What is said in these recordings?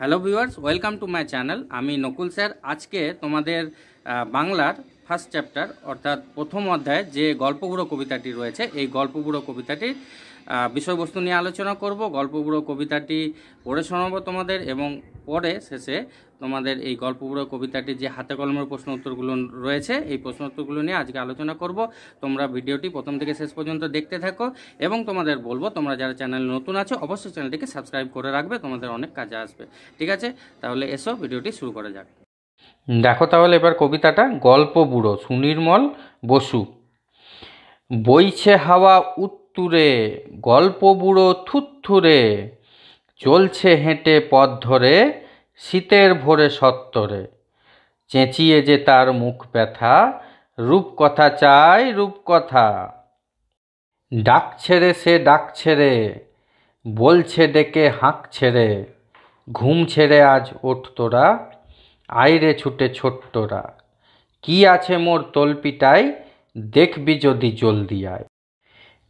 hello viewers welcome to my channel আমি Nakul sir আজকে তোমাদের বাংলার ফার্স্ট চ্যাপ্টার অর্থাৎ প্রথম অধ্যায়ে যে গল্পগুড়ো কবিতাটি রয়েছে এই গল্পগুড়ো কবিতাটির বিষয়বস্তু নিয়ে আলোচনা করব গল্পগুলো কবিতাটি পড়ে শোনাবো তোমাদের এবং পরে শেষে তোমাদের এই গল্পগুলো কবিতাটির যে হাতে কলমের প্রশ্ন উত্তরগুলো রয়েছে এই প্রশ্ন উত্তরগুলো নিয়ে আজকে আলোচনা করব তোমরা ভিডিওটি প্রথম থেকে শেষ পর্যন্ত দেখতে থাকো এবং তোমাদের বলবো তোমরা যারা চ্যানেল নতুন আছো অবশ্যই চ্যানেলটিকে সাবস্ক্রাইব করে রাখবে তোমাদের অনেক কাজে আসবে ঠিক আছে তাহলে এসো ভিডিওটি শুরু করা যাক দেখো তাহলে এবার কবিতাটা গল্প বুড়ো সুনির্মল বসু বইছে হাওয়া উত তুরে গল্প বুড়ো থুত্থুরে চলছে হেঁটে পথ ধরে শীতের ভোরে সত্তরে চেঁচিয়ে যে তার মুখ ব্যথা রূপকথা চাই রূপকথা ডাক ছেড়ে সে ডাক ছেড়ে বলছে ডেকে হাঁক ছেড়ে ঘুম ছেড়ে আজ ওঠ তোরা আইরে ছুটে ছোট্টরা কি আছে মোর তলপিটাই দেখবি যদি জলদি আয়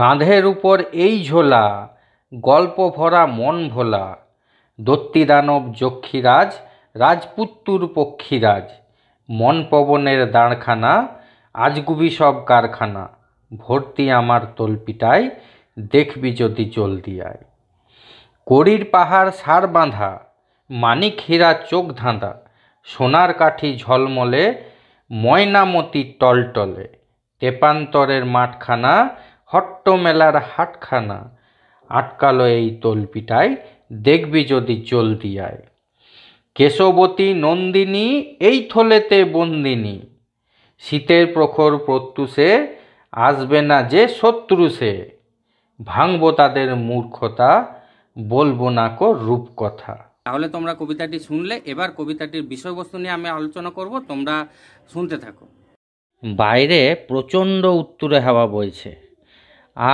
কাঁধের উপর এই ঝোলা গল্প ভরা মন ভোলা দত্তিদানব যক্ষীরাজ রাজপুত্তুর পক্ষীরাজ মন পবনের দাঁড়খানা আজগুবি সব কারখানা ভর্তি আমার তলপিটায় দেখবি যদি জলদি আয় করির পাহাড় সার বাঁধা মানিক হীরা চোখ ধাঁধা সোনার কাঠি ঝলমলে ময়নামতি টলটলে তেপান্তরের মাঠখানা হট্টমেলার হাটখানা আটকালো এই তলপিটায় দেখবি যদি জলদি আয় কেশবতী নন্দিনী এই থলেতে বন্দিনী শীতের প্রখর প্রত্যুষে আসবে না যে শত্রু সে ভাঙব তাদের মূর্খতা বলবো না কো রূপকথা তাহলে তোমরা কবিতাটি শুনলে এবার কবিতাটির বিষয়বস্তু নিয়ে আমি আলোচনা করব তোমরা শুনতে থাকো বাইরে প্রচণ্ড উত্তুরে হাওয়া বইছে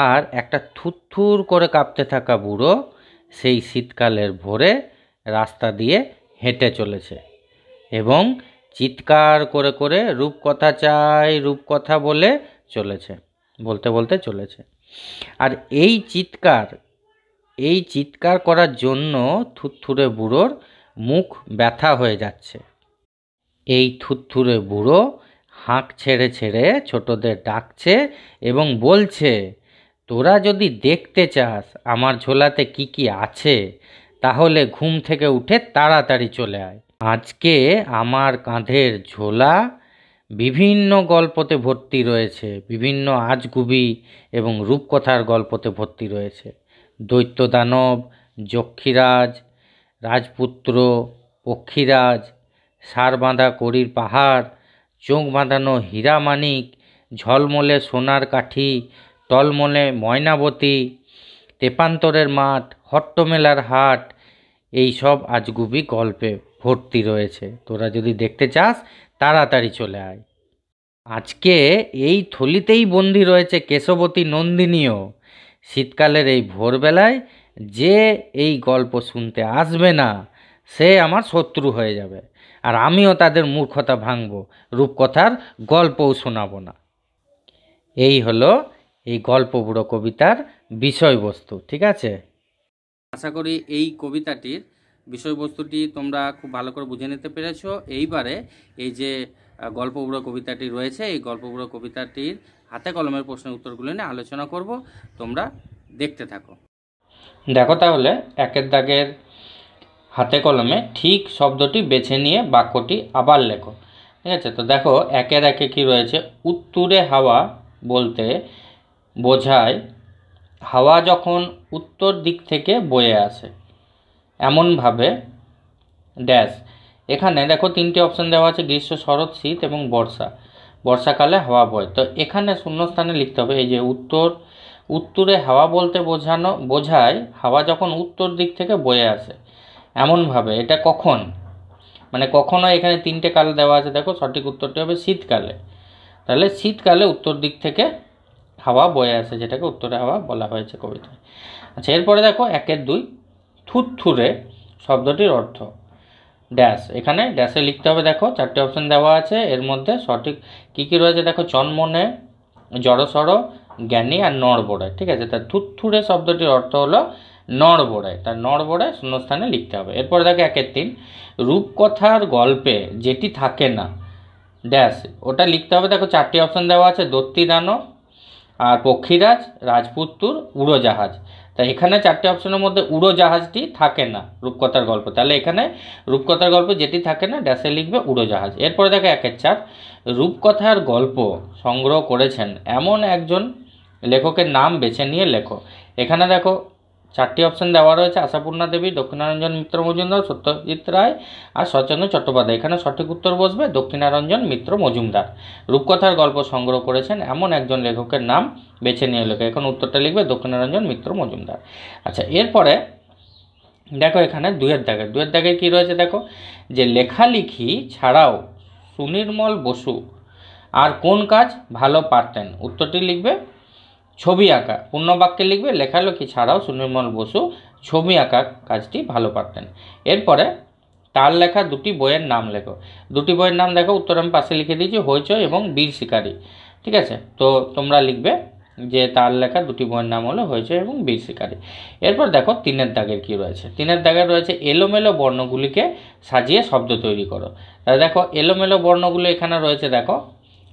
আর একটা থুথুর করে কাঁপতে থাকা বুড়ো সেই শীতকালের ভোরে রাস্তা দিয়ে হেঁটে চলেছে এবং চিৎকার করে করে রূপকথা চাই রূপকথা বলে চলেছে বলতে বলতে চলেছে আর এই চিৎকার এই চিৎকার করার জন্য থুথুরে বুড়োর মুখ ব্যথা হয়ে যাচ্ছে এই থুথুরে বুড়ো হাঁক ছেড়ে ছেড়ে ছোটদের ডাকছে এবং বলছে তোরা যদি দেখতে চাস আমার ঝোলাতে কি কি আছে তাহলে ঘুম থেকে উঠে তাড়াতাড়ি চলে আয় আজকে আমার কাঁধের ঝোলা বিভিন্ন গল্পতে ভর্তি রয়েছে বিভিন্ন আজগুবি এবং রূপকথার গল্পতে ভর্তি রয়েছে দৈত্য দানব যক্ষীরাজ রাজপুত্র পক্ষীরাজ সার বাঁধা করির পাহাড় চোখ বাঁধানো হীরামানিক ঝলমলে সোনার কাঠি টলমলে ময়নাবতী তেপান্তরের মাঠ হট্টমেলার হাট এই সব আজগুবি গল্পে ভর্তি রয়েছে তোরা যদি দেখতে চাস তাড়াতাড়ি চলে আয় আজকে এই থলিতেই বন্দি রয়েছে কেশবতী নন্দিনীও শীতকালের এই ভোরবেলায় যে এই গল্প শুনতে আসবে না সে আমার শত্রু হয়ে যাবে আর আমিও তাদের মূর্খতা ভাঙব রূপকথার গল্পও শোনাবো না এই হলো এই গল্প বুড়ো কবিতার বিষয়বস্তু ঠিক আছে আশা করি এই কবিতাটির বিষয়বস্তুটি তোমরা খুব ভালো করে বুঝে নিতে পেরেছ এইবারে এই যে গল্প বুড়ো কবিতাটি রয়েছে এই গল্প বুড়ো কবিতাটির হাতে কলমের প্রশ্নের উত্তরগুলো নিয়ে আলোচনা করব তোমরা দেখতে থাকো দেখো তাহলে একের দাগের হাতে কলমে ঠিক শব্দটি বেছে নিয়ে বাক্যটি আবার লেখো ঠিক আছে তো দেখো একের একে কি রয়েছে উত্তুরে হাওয়া বলতে বোঝায় হাওয়া যখন উত্তর দিক থেকে বয়ে আসে এমনভাবে ড্যাশ এখানে দেখো তিনটি অপশান দেওয়া আছে গ্রীষ্ম শরৎ শীত এবং বর্ষা বর্ষাকালে হাওয়া বয় তো এখানে শূন্যস্থানে লিখতে হবে এই যে উত্তর উত্তরে হাওয়া বলতে বোঝানো বোঝায় হাওয়া যখন উত্তর দিক থেকে বয়ে আসে এমনভাবে এটা কখন মানে কখনো এখানে তিনটে কাল দেওয়া আছে দেখো সঠিক উত্তরটি হবে শীতকালে তাহলে শীতকালে উত্তর দিক থেকে হাওয়া বয়ে আসে যেটাকে উত্তরে হাওয়া বলা হয়েছে কবিতায় আচ্ছা এরপরে দেখো একের দুই থুথুরে শব্দটির অর্থ ড্যাশ এখানে ড্যাশে লিখতে হবে দেখো চারটে অপশান দেওয়া আছে এর মধ্যে সঠিক কী কী রয়েছে দেখো চন্মনে জড়সড় জ্ঞানী আর নড়বড়ে ঠিক আছে তার থুথুরে শব্দটির অর্থ হলো নড়বড়ে তার নড়বড়ে শূন্যস্থানে লিখতে হবে এরপরে দেখো একের তিন রূপকথার গল্পে যেটি থাকে না ড্যাশ ওটা লিখতে হবে দেখো চারটি অপশন দেওয়া আছে দত্তি দানো আর পক্ষীরাজ রাজপুত্তুর উড়োজাহাজ তা এখানে চারটে অপশনের মধ্যে উড়োজাহাজটি থাকে না রূপকথার গল্প তাহলে এখানে রূপকথার গল্প যেটি থাকে না ড্যাশে লিখবে উড়োজাহাজ এরপরে দেখো একের চার রূপকথার গল্প সংগ্রহ করেছেন এমন একজন লেখকের নাম বেছে নিয়ে লেখো এখানে দেখো চারটি অপশান দেওয়া রয়েছে আশাপূর্ণা দেবী দক্ষিণারঞ্জন মিত্র মজুমদার সত্যজিৎ রায় আর শচেন্দ্র চট্টোপাধ্যায় এখানে সঠিক উত্তর বসবে দক্ষিণারঞ্জন মিত্র মজুমদার রূপকথার গল্প সংগ্রহ করেছেন এমন একজন লেখকের নাম বেছে নিয়ে লেখে এখন উত্তরটা লিখবে দক্ষিণারঞ্জন মিত্র মজুমদার আচ্ছা এরপরে দেখো এখানে দুয়ের দাগে দুয়ের দাগে কী রয়েছে দেখো যে লেখালেখি ছাড়াও সুনির্মল বসু আর কোন কাজ ভালো পারতেন উত্তরটি লিখবে ছবি আঁকা বাক্যে লিখবে লেখালেখি ছাড়াও সুনির্মল বসু ছবি আঁকা কাজটি ভালো পারতেন এরপরে তার লেখা দুটি বইয়ের নাম লেখো দুটি বইয়ের নাম দেখো উত্তর আমি পাশে লিখে দিয়েছি হইচই এবং বীর শিকারী ঠিক আছে তো তোমরা লিখবে যে তার লেখা দুটি বইয়ের নাম হলো হয়েছে এবং বীর শিকারী এরপর দেখো তিনের দাগের কি রয়েছে তিনের দাগের রয়েছে এলোমেলো বর্ণগুলিকে সাজিয়ে শব্দ তৈরি করো তাহলে দেখো এলোমেলো বর্ণগুলো এখানে রয়েছে দেখো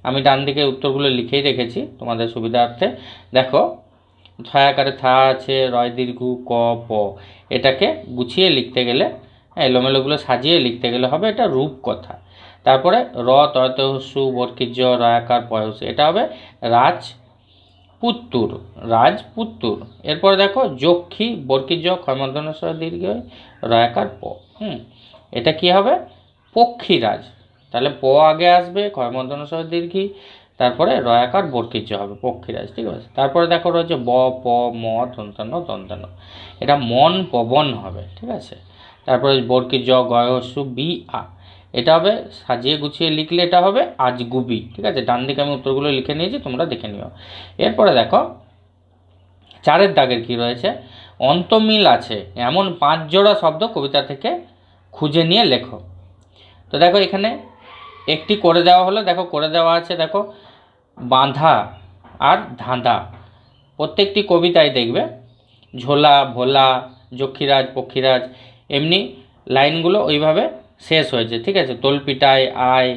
আমি ডান দিকে উত্তরগুলো লিখেই রেখেছি তোমাদের সুবিধার্থে দেখো আকারে থা আছে রয় দীর্ঘ ক প এটাকে গুছিয়ে লিখতে গেলে হ্যাঁ, এলোমেলোগুলো সাজিয়ে লিখতে গেলে হবে এটা রূপ কথা তারপরে র তয়তহসু বর্কিজ রয়াকার পয়স এটা হবে রাজ পুত্তুর রাজ পুত্তুর এরপরে দেখো যক্ষী বর্কিজ ক্ষমদনস্বর দীর্ঘ রয়াকার প হুম এটা কি হবে পক্ষীরাজ তাহলে প আগে আসবে ক্ষয়মন্ত্রণ সহ দীর্ঘী তারপরে রয়াকার বর্কিচ হবে পক্ষীরাজ ঠিক আছে তারপরে দেখো রয়েছে ব প ম তন্তান্ন তন্তান্ন এটা মন পবন হবে ঠিক আছে তারপরে বর্কি জ গয়সু বি আ এটা হবে সাজিয়ে গুছিয়ে লিখলে এটা হবে আজগুবি ঠিক আছে ডান দিকে আমি উত্তরগুলো লিখে নিয়েছি তোমরা দেখে নিও এরপরে দেখো চারের দাগের কি রয়েছে অন্তমিল আছে এমন পাঁচ জোড়া শব্দ কবিতা থেকে খুঁজে নিয়ে লেখো তো দেখো এখানে একটি করে দেওয়া হলো দেখো করে দেওয়া আছে দেখো বাঁধা আর ধাঁধা প্রত্যেকটি কবিতায় দেখবে ঝোলা ভোলা যক্ষীরাজ পক্ষীরাজ এমনি লাইনগুলো ওইভাবে শেষ হয়েছে ঠিক আছে তোলপিটায় আয়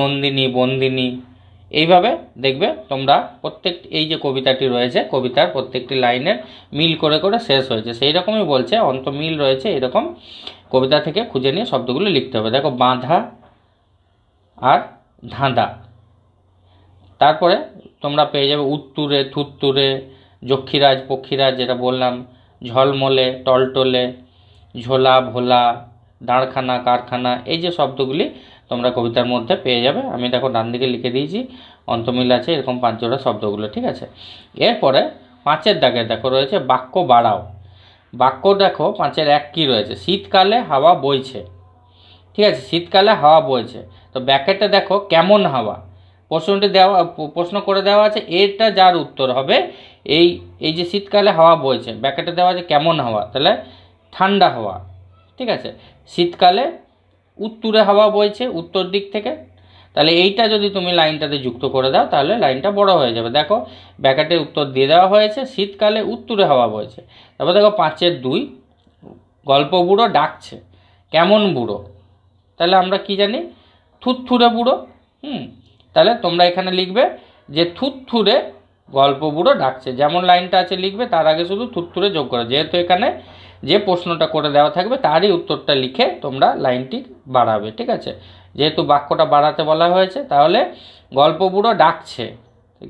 নন্দিনী বন্দিনী এইভাবে দেখবে তোমরা প্রত্যেক এই যে কবিতাটি রয়েছে কবিতার প্রত্যেকটি লাইনের মিল করে করে শেষ হয়েছে সেই রকমই বলছে অন্ত মিল রয়েছে এরকম কবিতা থেকে খুঁজে নিয়ে শব্দগুলো লিখতে হবে দেখো বাঁধা আর ধাঁধা তারপরে তোমরা পেয়ে যাবে উত্তুরে থুত্তুরে যক্ষিরাজ পক্ষীরাজ যেটা বললাম ঝলমলে টলটলে ঝোলা ভোলা দাঁড়খানা কারখানা এই যে শব্দগুলি তোমরা কবিতার মধ্যে পেয়ে যাবে আমি দেখো ডান দিকে লিখে দিয়েছি অন্তমিল আছে এরকম পাঁচ জোড়া শব্দগুলো ঠিক আছে এরপরে পাঁচের দাগে দেখো রয়েছে বাক্য বাড়াও বাক্য দেখো পাঁচের এক কী রয়েছে শীতকালে হাওয়া বইছে ঠিক আছে শীতকালে হাওয়া বইছে তো ব্যাকেটটা দেখো কেমন হাওয়া প্রশ্নটি দেওয়া প্রশ্ন করে দেওয়া আছে এটা যার উত্তর হবে এই এই যে শীতকালে হাওয়া বইছে ব্যাকেটে দেওয়া আছে কেমন হাওয়া তাহলে ঠান্ডা হাওয়া ঠিক আছে শীতকালে উত্তরে হাওয়া বইছে উত্তর দিক থেকে তাহলে এইটা যদি তুমি লাইনটাতে যুক্ত করে দাও তাহলে লাইনটা বড় হয়ে যাবে দেখো ব্যাকেটের উত্তর দিয়ে দেওয়া হয়েছে শীতকালে উত্তরে হাওয়া বইছে তারপর দেখো পাঁচের দুই গল্প বুড়ো ডাকছে কেমন বুড়ো তাহলে আমরা কি জানি থুতথুরে বুড়ো হুম তাহলে তোমরা এখানে লিখবে যে থুতথুরে গল্প বুড়ো ডাকছে যেমন লাইনটা আছে লিখবে তার আগে শুধু থুতথুরে যোগ করো যেহেতু এখানে যে প্রশ্নটা করে দেওয়া থাকবে তারই উত্তরটা লিখে তোমরা লাইনটি বাড়াবে ঠিক আছে যেহেতু বাক্যটা বাড়াতে বলা হয়েছে তাহলে গল্প বুড়ো ডাকছে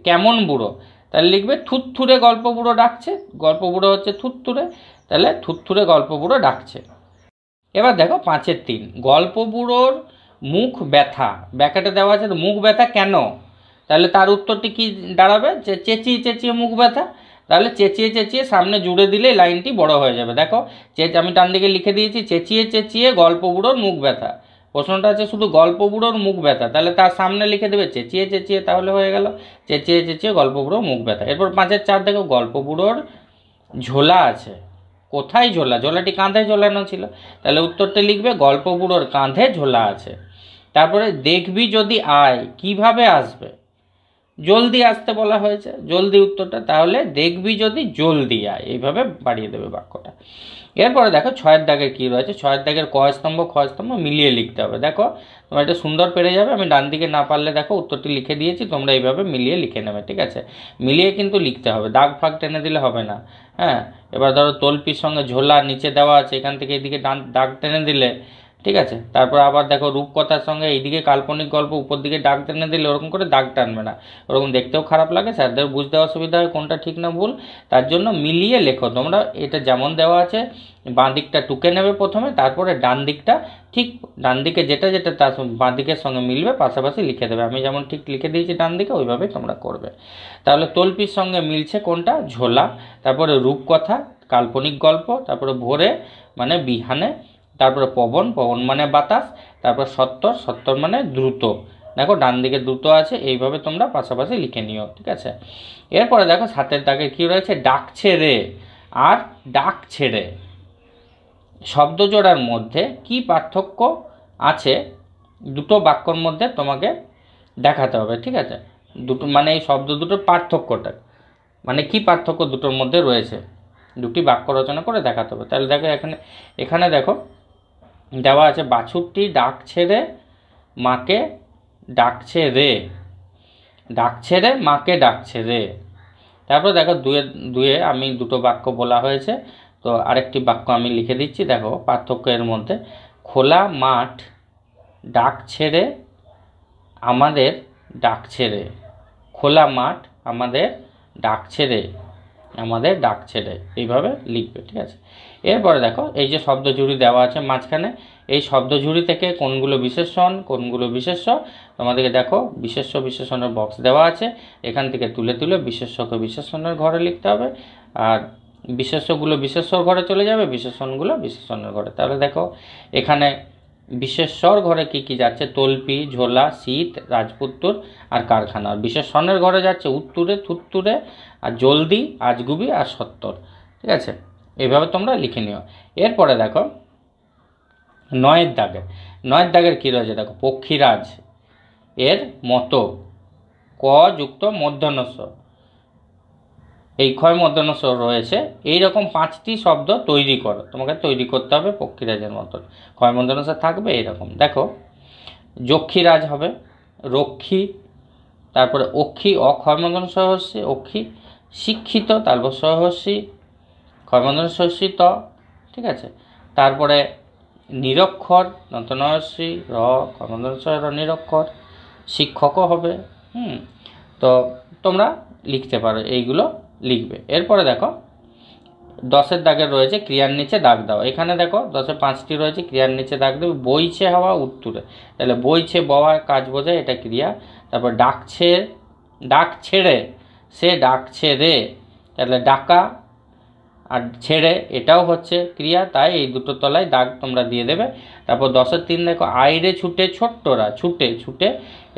কেমন বুড়ো তাহলে লিখবে থুতথুরে গল্প বুড়ো ডাকছে গল্প বুড়ো হচ্ছে থুতথুরে তাহলে থুতথুরে গল্প বুড়ো ডাকছে এবার দেখো পাঁচের তিন গল্প বুড়োর মুখ ব্যথা ব্যাকেটে দেওয়া আছে তো মুখ ব্যথা কেন তাহলে তার উত্তরটি কি দাঁড়াবে যে চেঁচিয়ে চেঁচিয়ে মুখ ব্যথা তাহলে চেঁচিয়ে চেঁচিয়ে সামনে জুড়ে দিলে লাইনটি বড় হয়ে যাবে দেখো চেঁচে আমি টান দিকে লিখে দিয়েছি চেঁচিয়ে চেঁচিয়ে গল্প বুড়োর মুখ ব্যথা প্রশ্নটা আছে শুধু গল্প বুড়োর মুখ ব্যথা তাহলে তার সামনে লিখে দেবে চেঁচিয়ে চেঁচিয়ে তাহলে হয়ে গেল চেঁচিয়ে চেঁচিয়ে গল্প বুড়োর মুখ ব্যথা এরপর পাঁচের চার দেখো গল্প বুড়োর ঝোলা আছে কোথায় ঝোলা ঝোলাটি কাঁধে ঝোলানো ছিল তাহলে উত্তরটা লিখবে গল্পগুলোর কাঁধে ঝোলা আছে তারপরে দেখবি যদি আয় কিভাবে আসবে জলদি আসতে বলা হয়েছে জলদি উত্তরটা তাহলে দেখবি যদি জলদি আয় এইভাবে বাড়িয়ে দেবে বাক্যটা এরপরে দেখো ছয়ের দাগের কী রয়েছে ছয়ের দাগের কয়স্তম্ভ কয়স্তম্ভ মিলিয়ে লিখতে হবে দেখো তোমার এটা সুন্দর পেরে যাবে আমি ডান দিকে না পারলে দেখো উত্তরটি লিখে দিয়েছি তোমরা এইভাবে মিলিয়ে লিখে নেবে ঠিক আছে মিলিয়ে কিন্তু লিখতে হবে দাগ ফাগ টেনে দিলে হবে না হ্যাঁ এবার ধরো তলপির সঙ্গে ঝোলা নিচে দেওয়া আছে এখান থেকে এদিকে ডান দাগ টেনে দিলে ঠিক আছে তারপর আবার দেখো রূপকথার সঙ্গে এইদিকে কাল্পনিক গল্প উপর দিকে দাগ টেনে দিলে ওরকম করে দাগ টানবে না ওরকম দেখতেও খারাপ লাগে স্যারদের বুঝতে অসুবিধা হয় কোনটা ঠিক না ভুল তার জন্য মিলিয়ে লেখো তোমরা এটা যেমন দেওয়া আছে বাঁ দিকটা টুকে নেবে প্রথমে তারপরে ডান দিকটা ঠিক ডান দিকে যেটা যেটা তার বাঁ দিকের সঙ্গে মিলবে পাশাপাশি লিখে দেবে আমি যেমন ঠিক লিখে দিয়েছি ডান দিকে ওইভাবেই তোমরা করবে তাহলে তল্পির সঙ্গে মিলছে কোনটা ঝোলা তারপরে রূপকথা কাল্পনিক গল্প তারপরে ভোরে মানে বিহানে তারপরে পবন পবন মানে বাতাস তারপর সত্তর সত্তর মানে দ্রুত দেখো ডান দিকে দ্রুত আছে এইভাবে তোমরা পাশাপাশি লিখে নিও ঠিক আছে এরপরে দেখো সাতের দাগে কী রয়েছে ডাক ছেড়ে আর ডাক ছেড়ে শব্দজোড়ার মধ্যে কি পার্থক্য আছে দুটো বাক্যর মধ্যে তোমাকে দেখাতে হবে ঠিক আছে দুটো মানে এই শব্দ দুটোর পার্থক্যটা মানে কি পার্থক্য দুটোর মধ্যে রয়েছে দুটি বাক্য রচনা করে দেখাতে হবে তাহলে দেখো এখানে এখানে দেখো দেওয়া আছে বাছুরটি ডাক ছেড়ে মাকে ডাকছে রে ডাক ছেড়ে মাকে ডাকছে রে তারপর দেখো দুয়ে দুয়ে আমি দুটো বাক্য বলা হয়েছে তো আরেকটি বাক্য আমি লিখে দিচ্ছি দেখো পার্থক্যের মধ্যে খোলা মাঠ ডাক ছেড়ে আমাদের ডাক ছেড়ে খোলা মাঠ আমাদের ডাক ছেড়ে আমাদের ডাকছে রে এইভাবে লিখবে ঠিক আছে এরপরে দেখো এই যে শব্দ ঝুড়ি দেওয়া আছে মাঝখানে এই শব্দ থেকে কোনগুলো বিশেষণ কোনগুলো বিশেষ তোমাদেরকে দেখো বিশেষ্য বিশেষণের বক্স দেওয়া আছে এখান থেকে তুলে তুলে বিশেষকে বিশেষণের ঘরে লিখতে হবে আর বিশেষ্যগুলো বিশেষ ঘরে চলে যাবে বিশেষণগুলো বিশেষণের ঘরে তাহলে দেখো এখানে বিশ্বেশ্বর ঘরে কি কি যাচ্ছে তলপি ঝোলা শীত রাজপুত্তর আর কারখানা আর বিশ্বেশ্বরের ঘরে যাচ্ছে উত্তুরে থুত্তুরে আর জলদি আজগুবি আর সত্তর ঠিক আছে এভাবে তোমরা লিখে নিও এরপরে দেখো নয়ের দাগে নয়ের দাগের কী রয়েছে দেখো পক্ষীরাজ এর মতো ক যুক্ত মধ্যাহ্নস্ব এই ক্ষয় মধ্যাহ্ন স্বর রয়েছে এই রকম পাঁচটি শব্দ তৈরি করো তোমাকে তৈরি করতে হবে পক্ষীরাজের মতন ক্ষয় মধ্যাহ্ন স্বর থাকবে এইরকম দেখো যক্ষীরাজ হবে রক্ষী তারপরে অক্ষী মদন সহস্যী অক্ষী শিক্ষিত তারপর সহস্যী ক্ষয়মন্দন সহস্যী ত ঠিক আছে তারপরে নিরক্ষর নন্তনয়শ্রী র ক্ষয়মন্দন সহ নিরক্ষর শিক্ষকও হবে হুম তো তোমরা লিখতে পারো এইগুলো লিখবে এরপরে দেখো দশের দাগের রয়েছে ক্রিয়ার নিচে দাগ দাও এখানে দেখো দশে পাঁচটি রয়েছে ক্রিয়ার নিচে দাগ দেবে বইছে হাওয়া উত্তরে তাহলে বইছে বওয়া কাজ বোঝায় এটা ক্রিয়া তারপর ডাকছে ডাক ছেড়ে সে ডাকছে রে তাহলে ডাকা আর ছেড়ে এটাও হচ্ছে ক্রিয়া তাই এই দুটো তলায় দাগ তোমরা দিয়ে দেবে তারপর দশের তিন দেখো আইরে ছুটে ছোট্টরা ছুটে ছুটে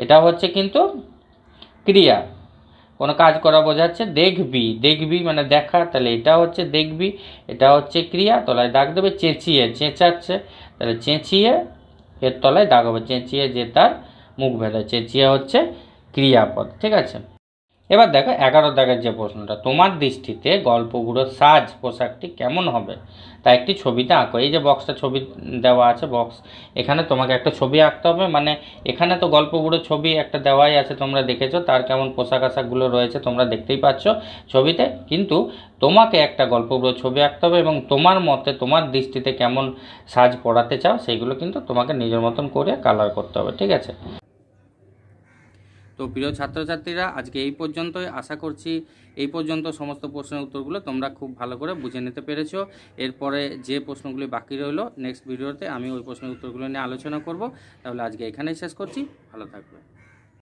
এটা হচ্ছে কিন্তু ক্রিয়া কোনো কাজ করা বোঝাচ্ছে দেখবি দেখবি মানে দেখা তাহলে এটা হচ্ছে দেখবি এটা হচ্ছে ক্রিয়া তলায় দাগ দেবে চেঁচিয়ে চেঁচাচ্ছে তাহলে চেঁচিয়ে এর তলায় দাগ হবে চেঁচিয়ে যে তার মুখ ভেদা চেঁচিয়ে হচ্ছে ক্রিয়াপদ ঠিক আছে এবার দেখো এগারো দাগের যে প্রশ্নটা তোমার দৃষ্টিতে গল্পগুলোর সাজ পোশাকটি কেমন হবে তা একটি ছবিতে আঁকো এই যে বক্সটা ছবি দেওয়া আছে বক্স এখানে তোমাকে একটা ছবি আঁকতে হবে মানে এখানে তো গল্পগুলোর ছবি একটা দেওয়াই আছে তোমরা দেখেছো তার কেমন পোশাক আশাকগুলো রয়েছে তোমরা দেখতেই পাচ্ছ ছবিতে কিন্তু তোমাকে একটা গল্পগুলোর ছবি আঁকতে হবে এবং তোমার মতে তোমার দৃষ্টিতে কেমন সাজ পড়াতে চাও সেইগুলো কিন্তু তোমাকে নিজের মতন করে কালার করতে হবে ঠিক আছে তো প্রিয় ছাত্রছাত্রীরা আজকে এই পর্যন্তই আশা করছি এই পর্যন্ত সমস্ত প্রশ্নের উত্তরগুলো তোমরা খুব ভালো করে বুঝে নিতে পেরেছ এরপরে যে প্রশ্নগুলি বাকি রইল নেক্সট ভিডিওতে আমি ওই প্রশ্নের উত্তরগুলো নিয়ে আলোচনা করব তাহলে আজকে এখানেই শেষ করছি ভালো থাকবে